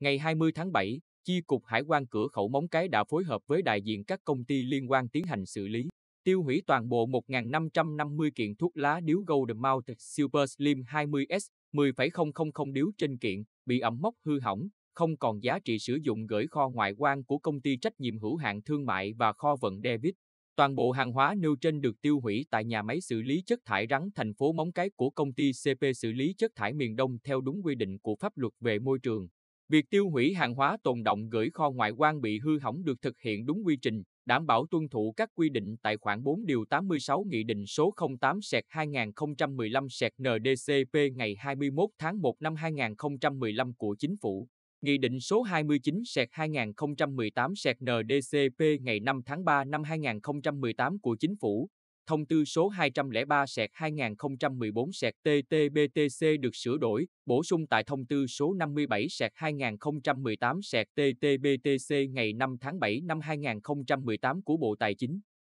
Ngày 20 tháng 7, Chi cục Hải quan cửa khẩu Móng Cái đã phối hợp với đại diện các công ty liên quan tiến hành xử lý, tiêu hủy toàn bộ 1.550 kiện thuốc lá điếu Golden Mount Super Slim 20S, 10.000 điếu trên kiện, bị ẩm mốc hư hỏng, không còn giá trị sử dụng gửi kho ngoại quan của công ty trách nhiệm hữu hạn thương mại và kho vận David. Toàn bộ hàng hóa nêu trên được tiêu hủy tại nhà máy xử lý chất thải rắn thành phố Móng Cái của công ty CP xử lý chất thải miền Đông theo đúng quy định của pháp luật về môi trường. Việc tiêu hủy hàng hóa tồn động gửi kho ngoại quan bị hư hỏng được thực hiện đúng quy trình, đảm bảo tuân thủ các quy định tại khoản 4 điều 86 Nghị định số 08-2015-NDCP ngày 21 tháng 1 năm 2015 của Chính phủ. Nghị định số 29-2018-NDCP ngày 5 tháng 3 năm 2018 của Chính phủ Thông tư số 203 2014 tt btc được sửa đổi, bổ sung tại thông tư số 57 2018 tt btc ngày 5 tháng 7 năm 2018 của Bộ Tài chính.